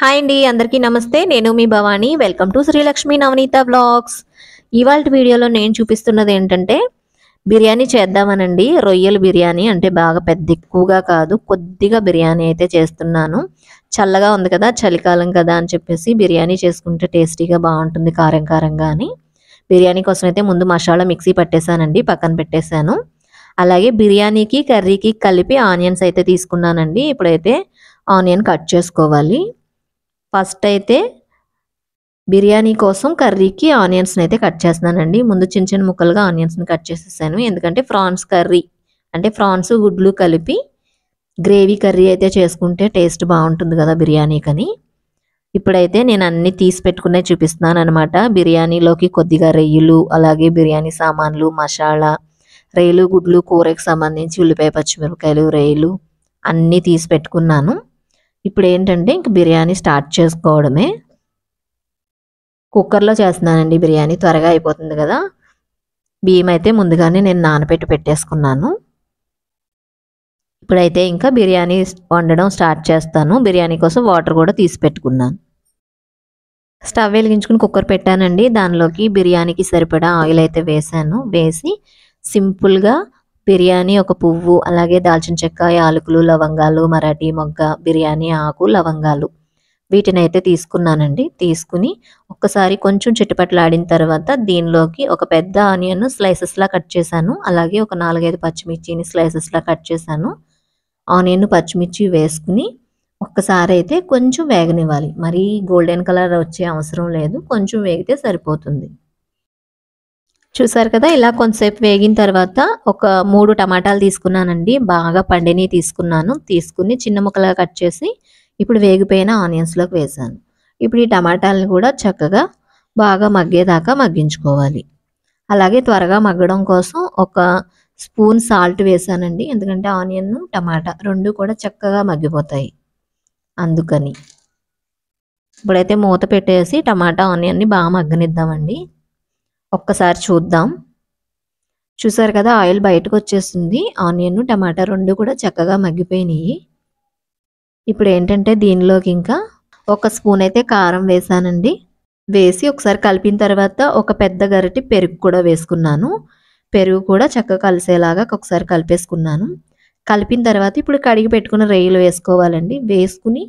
hi అండి అందరికీ నమస్తే నేను మీ Bhavani welcome to Srilakshmi Navaneetha blogs ఇవాళ వీడియోలో నేను చూపిస్తున్నది ఏంటంటే బిర్యానీ చేద్దామనండి రొయ్యల బిర్యానీ అంటే బాగా పెద్ద ఎక్కువగా కాదు కొద్దిగా బిర్యానీ అయితే చేస్తున్నాను చల్లగా ఉంది కదా చలికాలం కదా అని చెప్పేసి బిర్యానీ చేసుకుంటే టేస్టీగా బాగుంటుంది కారం కారంగా అని బిర్యానీ కోసం అయితే ముందు మసాలా మిక్సీ పట్టేశానండి పక్కన పెట్టేశాను అలాగే బిర్యానీకి కర్రీకి కలిపి ఆనియన్స్ అయితే తీసుకున్నానండి ఇప్పుడైతే ఆనియన్ కట్ చేసుకోవాలి ఫస్ట్ అయితే బిర్యానీ కోసం కర్రీకి ఆనియన్స్ని అయితే కట్ చేస్తున్నానండి ముందు చిన్న చిన్న ముక్కలుగా ఆనియన్స్ని కట్ చేసేసాను ఎందుకంటే ఫ్రాన్స్ కర్రీ అంటే ఫ్రాన్స్ గుడ్లు కలిపి గ్రేవీ కర్రీ అయితే చేసుకుంటే టేస్ట్ బాగుంటుంది కదా బిర్యానీకని ఇప్పుడైతే నేను అన్ని తీసి పెట్టుకునే చూపిస్తున్నాను అనమాట బిర్యానీలోకి కొద్దిగా రెయ్యలు అలాగే బిర్యానీ సామాన్లు మసాలా రేలు గుడ్లు కూరకు సంబంధించి ఉల్లిపాయ పచ్చిమిరపకాయలు రేలు అన్నీ తీసి పెట్టుకున్నాను ఇప్పుడు ఏంటంటే ఇంక బిర్యానీ స్టార్ట్ చేసుకోవడమే కుక్కర్లో చేస్తున్నానండి బిర్యానీ త్వరగా అయిపోతుంది కదా బియ్యం అయితే ముందుగానే నేను నానబెట్టి పెట్టేసుకున్నాను ఇప్పుడైతే ఇంకా బిర్యానీ వండడం స్టార్ట్ చేస్తాను బిర్యానీ కోసం వాటర్ కూడా తీసి పెట్టుకున్నాను స్టవ్ వెలిగించుకుని కుక్కర్ పెట్టానండి దానిలోకి బిర్యానీకి సరిపడా ఆయిల్ అయితే వేసాను వేసి సింపుల్గా బిర్యానీ ఒక పువ్వు అలాగే దాల్చిన చెక్క యాలకులు లవంగాలు మరాఠీ మొగ్గ బిర్యానీ ఆకు లవంగాలు వీటిని అయితే తీసుకున్నానండి తీసుకుని ఒక్కసారి కొంచెం చిట్టుపట్లాడిన తర్వాత దీనిలోకి ఒక పెద్ద ఆనియన్ స్లైసెస్లా కట్ చేశాను అలాగే ఒక నాలుగైదు పచ్చిమిర్చిని స్లైసెస్లా కట్ చేశాను ఆనియన్ పచ్చిమిర్చి వేసుకుని ఒక్కసారి అయితే కొంచెం వేగనివ్వాలి మరీ గోల్డెన్ కలర్ వచ్చే అవసరం లేదు కొంచెం వేగితే సరిపోతుంది చూసారు కదా ఇలా కొంతసేపు వేగిన తర్వాత ఒక మూడు టమాటాలు తీసుకున్నానండి బాగా పండిని తీసుకున్నాను తీసుకుని చిన్న ముక్కలుగా కట్ చేసి ఇప్పుడు వేగిపోయిన ఆనియన్స్లోకి వేసాను ఇప్పుడు ఈ టమాటాలను కూడా చక్కగా బాగా మగ్గేదాకా మగ్గించుకోవాలి అలాగే త్వరగా మగ్గడం కోసం ఒక స్పూన్ సాల్ట్ వేసానండి ఎందుకంటే ఆనియన్ టమాటా రెండు కూడా చక్కగా మగ్గిపోతాయి అందుకని ఇప్పుడైతే మూత పెట్టేసి టమాటా ఆనియన్ని బాగా మగ్గనిద్దామండి ఒక్కసారి చూద్దాం చూసారు కదా ఆయిల్ బయటకు వచ్చేస్తుంది ఆనియన్ టమాటా రెండు కూడా చక్కగా మగ్గిపోయినాయి ఇప్పుడు ఏంటంటే దీనిలోకి ఇంకా ఒక స్పూన్ అయితే కారం వేసానండి వేసి ఒకసారి కలిపిన తర్వాత ఒక పెద్ద గరిటి పెరుగు కూడా వేసుకున్నాను పెరుగు కూడా చక్కగా కలిసేలాగా ఒకసారి కలిపేసుకున్నాను కలిపిన తర్వాత ఇప్పుడు కడిగి పెట్టుకున్న రొయ్యలు వేసుకోవాలండి వేసుకుని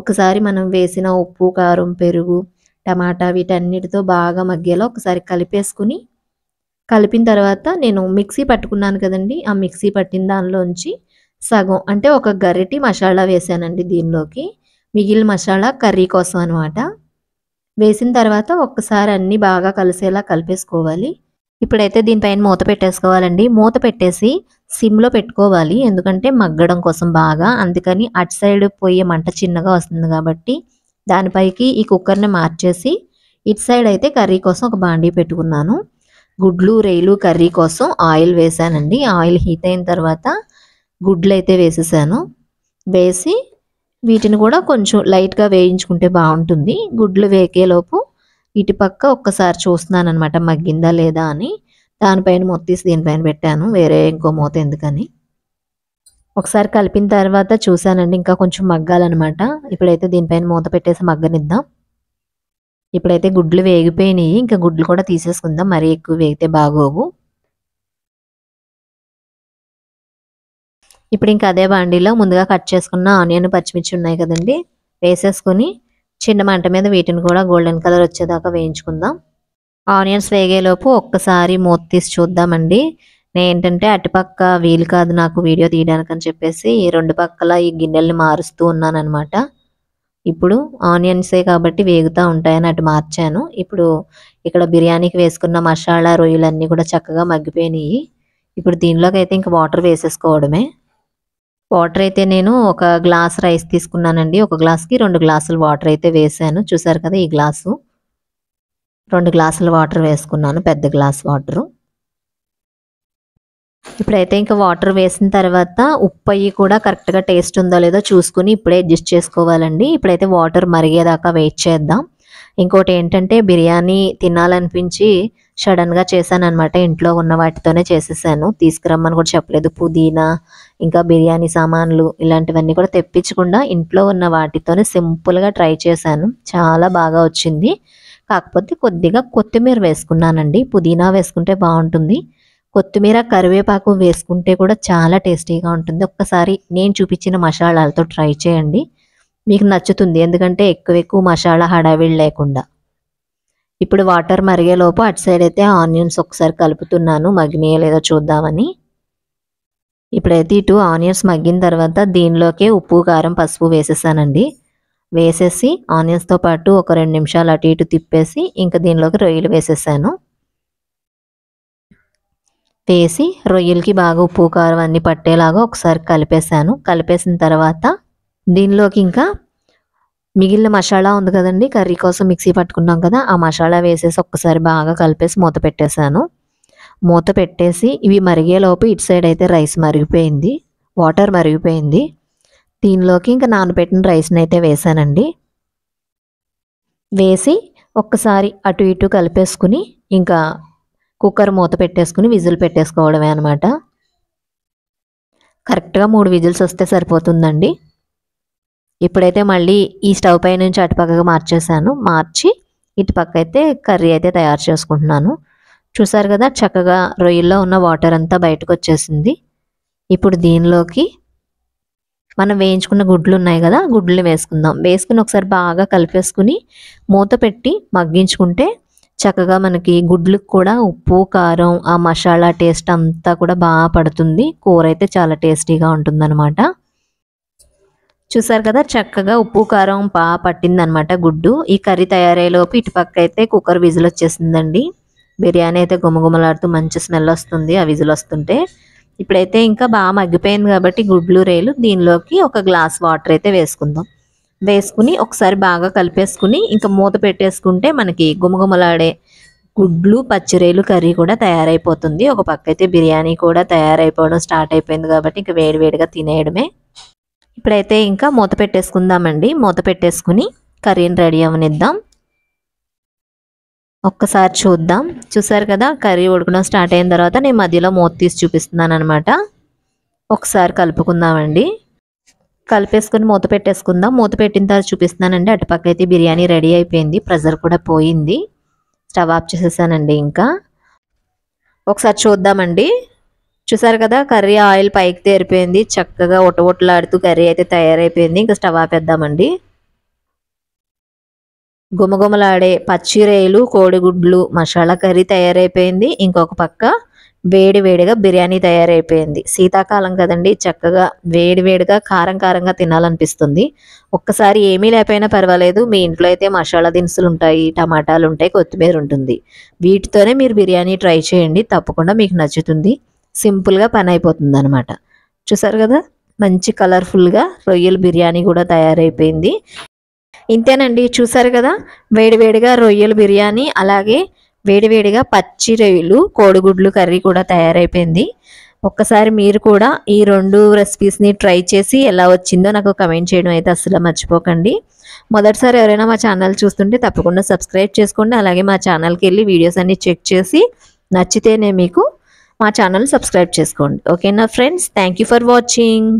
ఒకసారి మనం వేసిన ఉప్పు కారం పెరుగు టమాటా వీటన్నిటితో బాగా మగ్గేలా ఒకసారి కలిపేసుకుని కలిపిన తర్వాత నేను మిక్సీ పట్టుకున్నాను కదండి ఆ మిక్సీ పట్టిన దానిలోంచి సగం అంటే ఒక గరిటి మసాలా వేసానండి దీనిలోకి మిగిలిన మసాలా కర్రీ కోసం అనమాట వేసిన తర్వాత ఒక్కసారి అన్నీ బాగా కలిసేలా కలిపేసుకోవాలి ఇప్పుడైతే దీనిపైన మూత పెట్టేసుకోవాలండి మూత పెట్టేసి సిమ్లో పెట్టుకోవాలి ఎందుకంటే మగ్గడం కోసం బాగా అందుకని అటు సైడ్ పోయే మంట చిన్నగా వస్తుంది కాబట్టి దానిపైకి ఈ కుక్కర్ని మార్చేసి ఇటు సైడ్ అయితే కర్రీ కోసం ఒక బాండీ పెట్టుకున్నాను గుడ్లు రేలు కర్రీ కోసం ఆయిల్ వేసానండి ఆయిల్ హీట్ అయిన తర్వాత గుడ్లు అయితే వేసేసాను వేసి వీటిని కూడా కొంచెం లైట్గా వేయించుకుంటే బాగుంటుంది గుడ్లు వేకేలోపు ఇటు పక్క ఒక్కసారి చూస్తున్నాను అనమాట మగ్గిందా లేదా అని దానిపైన మొత్తీసి దీనిపైన పెట్టాను వేరే ఇంకో మూత ఎందుకని ఒకసారి కలిపిన తర్వాత చూశానండి ఇంకా కొంచెం మగ్గాలన్నమాట ఇప్పుడైతే దీనిపైన మూత పెట్టేసి మగ్గనిద్దాం ఇప్పుడైతే గుడ్లు వేగిపోయినాయి ఇంకా గుడ్లు కూడా తీసేసుకుందాం మరీ ఎక్కువ వేగితే బాగోవు ఇప్పుడు ఇంకా అదే బాండీలో ముందుగా కట్ చేసుకున్న ఆనియన్ పచ్చిమిర్చి ఉన్నాయి కదండి వేసేసుకుని చిన్న మంట మీద వీటిని కూడా గోల్డెన్ కలర్ వచ్చేదాకా వేయించుకుందాం ఆనియన్స్ వేగేలోపు ఒక్కసారి మూత తీసి చూద్దామండి నేను ఏంటంటే అటుపక్క వీలు కాదు నాకు వీడియో తీయడానికి అని చెప్పేసి రెండు పక్కల ఈ గిన్నెల్ని మారుస్తూ ఉన్నానమాట ఇప్పుడు ఆనియన్సే కాబట్టి వేగుతూ ఉంటాయని అటు మార్చాను ఇప్పుడు ఇక్కడ బిర్యానీకి వేసుకున్న మసాలా రొయ్యలన్నీ కూడా చక్కగా మగ్గిపోయినాయి ఇప్పుడు దీనిలోకి అయితే ఇంకా వాటర్ వేసేసుకోవడమే వాటర్ అయితే నేను ఒక గ్లాస్ రైస్ తీసుకున్నానండి ఒక గ్లాస్కి రెండు గ్లాసులు వాటర్ అయితే వేసాను చూసారు కదా ఈ గ్లాసు రెండు గ్లాసుల వాటర్ వేసుకున్నాను పెద్ద గ్లాస్ వాటరు ఇప్పుడైతే ఇంకా వాటర్ వేసిన తర్వాత ఉప్పు అయ్యి కూడా కరెక్ట్గా టేస్ట్ ఉందో లేదో చూసుకుని ఇప్పుడే అడ్జస్ట్ చేసుకోవాలండి ఇప్పుడైతే వాటర్ మరిగేదాకా వెయిట్ చేద్దాం ఇంకోటి ఏంటంటే బిర్యానీ తినాలనిపించి సడన్గా చేశాను అనమాట ఇంట్లో ఉన్న వాటితోనే చేసేసాను తీసుకురమ్మని కూడా చెప్పలేదు పుదీనా ఇంకా బిర్యానీ సామాన్లు ఇలాంటివన్నీ కూడా తెప్పించకుండా ఇంట్లో ఉన్న వాటితోనే సింపుల్గా ట్రై చేశాను చాలా బాగా వచ్చింది కాకపోతే కొద్దిగా కొత్తిమీర వేసుకున్నానండి పుదీనా వేసుకుంటే బాగుంటుంది కొత్తిమీర కరివేపాకు వేసుకుంటే కూడా చాలా టేస్టీగా ఉంటుంది ఒక్కసారి నేను చూపించిన మసాలాలతో ట్రై చేయండి మీకు నచ్చుతుంది ఎందుకంటే ఎక్కువ ఎక్కువ మసాలా హడావిడి లేకుండా ఇప్పుడు వాటర్ మరిగేలోపు అటు సైడ్ అయితే ఆనియన్స్ ఒకసారి కలుపుతున్నాను మగ్గినయో లేదో చూద్దామని ఇప్పుడైతే ఇటు ఆనియన్స్ మగ్గిన తర్వాత దీనిలోకే ఉప్పు కారం పసుపు వేసేసానండి వేసేసి ఆనియన్స్తో పాటు ఒక రెండు నిమిషాలు అటు ఇటు తిప్పేసి ఇంకా దీనిలోకి రొయ్యలు వేసేసాను వేసి రొయ్యలకి బాగా ఉప్పు కారం అన్నీ పట్టేలాగా ఒకసారి కలిపేశాను కలిపేసిన తర్వాత దీనిలోకి ఇంకా మిగిలిన మసాలా ఉంది కదండి కర్రీ కోసం మిక్సీ పట్టుకున్నాం కదా ఆ మసాలా వేసేసి ఒక్కసారి బాగా కలిపేసి మూత పెట్టేశాను మూత పెట్టేసి ఇవి మరిగేలోపు ఇటు సైడ్ అయితే రైస్ మరిగిపోయింది వాటర్ మరిగిపోయింది దీనిలోకి ఇంకా నానబెట్టిన రైస్ని అయితే వేసానండి వేసి ఒక్కసారి అటు ఇటు కలిపేసుకుని ఇంకా కుక్కర్ మూత పెట్టేసుకుని విజిల్ పెట్టేసుకోవడమే అనమాట కరెక్ట్గా మూడు విజిల్స్ వస్తే సరిపోతుందండి ఇప్పుడైతే మళ్ళీ ఈ స్టవ్ పై నుంచి అటుపక్కగా మార్చేసాను మార్చి ఇటుపక్క అయితే కర్రీ అయితే తయారు చేసుకుంటున్నాను చూసారు కదా చక్కగా రొయ్యల్లో ఉన్న వాటర్ అంతా బయటకు వచ్చేసింది ఇప్పుడు దీనిలోకి మనం వేయించుకున్న గుడ్లు ఉన్నాయి కదా గుడ్లు వేసుకుందాం వేసుకుని ఒకసారి బాగా కలిపేసుకుని మూత పెట్టి మగ్గించుకుంటే చక్కగా మనకి గుడ్లకు కూడా ఉప్పు కారం ఆ మసాలా టేస్ట్ అంతా కూడా బాగా పడుతుంది కూర అయితే చాలా టేస్టీగా ఉంటుందన్నమాట చూసారు కదా చక్కగా ఉప్పు కారం బాగా పట్టిందనమాట గుడ్డు ఈ కర్రీ తయారయ్యేలోపు ఇటుపక్క అయితే కుక్కర్ విజిల్ వచ్చేసిందండి బిర్యానీ అయితే గుమగుమలాడుతూ మంచి స్మెల్ వస్తుంది ఆ విజిల్ వస్తుంటే ఇప్పుడైతే ఇంకా బాగా మగ్గిపోయింది కాబట్టి గుడ్లు రేలు దీనిలోకి ఒక గ్లాస్ వాటర్ అయితే వేసుకుందాం వేసుకుని ఒకసారి బాగా కలిపేసుకుని ఇంకా మూత పెట్టేసుకుంటే మనకి గుమగుమలాడే గుడ్లు పచ్చిరేలు కర్రీ కూడా తయారైపోతుంది ఒక పక్క అయితే బిర్యానీ కూడా తయారైపోవడం స్టార్ట్ అయిపోయింది కాబట్టి ఇంకా వేడివేడిగా తినేయడమే ఇప్పుడైతే ఇంకా మూత పెట్టేసుకుందామండి మూత పెట్టేసుకుని కర్రీని రెడీ అవనిద్దాం ఒక్కసారి చూద్దాం చూసారు కదా కర్రీ ఉడకడం స్టార్ట్ అయిన తర్వాత నేను మధ్యలో మూత తీసి చూపిస్తున్నాను అనమాట ఒకసారి కలుపుకుందామండి కలిపేసుకొని మూత పెట్టేసుకుందాం మూత పెట్టిన తర్వాత చూపిస్తున్నానండి అటుపక్క అయితే బిర్యానీ రెడీ అయిపోయింది ప్రెజర్ కూడా పోయింది స్టవ్ ఆఫ్ చేసేసానండి ఇంకా ఒకసారి చూద్దామండి చూసారు కదా కర్రీ ఆయిల్ పైకి తేరిపోయింది చక్కగా ఒటవొట్లాడుతూ కర్రీ అయితే తయారైపోయింది ఇంకా స్టవ్ ఆపేద్దామండి గుమగుమలాడే పచ్చిరేలు కోడిగుడ్లు మసాలా కర్రీ తయారైపోయింది ఇంకొక పక్క వేడి వేడిగా బిర్యానీ తయారైపోయింది శీతాకాలం కదండి చక్కగా వేడి వేడిగా కారం కారంగా తినాలనిపిస్తుంది ఒక్కసారి ఏమీ లేకపోయినా పర్వాలేదు మీ ఇంట్లో అయితే మసాలా దినుసులు ఉంటాయి టమాటాలు ఉంటాయి కొత్తిమీర ఉంటుంది వీటితోనే మీరు బిర్యానీ ట్రై చేయండి తప్పకుండా మీకు నచ్చుతుంది సింపుల్గా పని అయిపోతుంది అనమాట చూసారు కదా మంచి కలర్ఫుల్గా రొయ్యల బిర్యానీ కూడా తయారైపోయింది ఇంతేనండి చూసారు కదా వేడివేడిగా రొయ్యల బిర్యానీ అలాగే వేడివేడిగా పచ్చి రొయ్యలు కోడిగుడ్లు కర్రీ కూడా తయారైపోయింది ఒక్కసారి మీరు కూడా ఈ రెండు రెసిపీస్ని ట్రై చేసి ఎలా వచ్చిందో నాకు కమెంట్ చేయడం అయితే అసలు మర్చిపోకండి మొదటిసారి ఎవరైనా మా ఛానల్ చూస్తుంటే తప్పకుండా సబ్స్క్రైబ్ చేసుకోండి అలాగే మా ఛానల్కి వెళ్ళి వీడియోస్ అన్ని చెక్ చేసి నచ్చితేనే మీకు మా ఛానల్ సబ్స్క్రైబ్ చేసుకోండి ఓకేనా ఫ్రెండ్స్ థ్యాంక్ ఫర్ వాచింగ్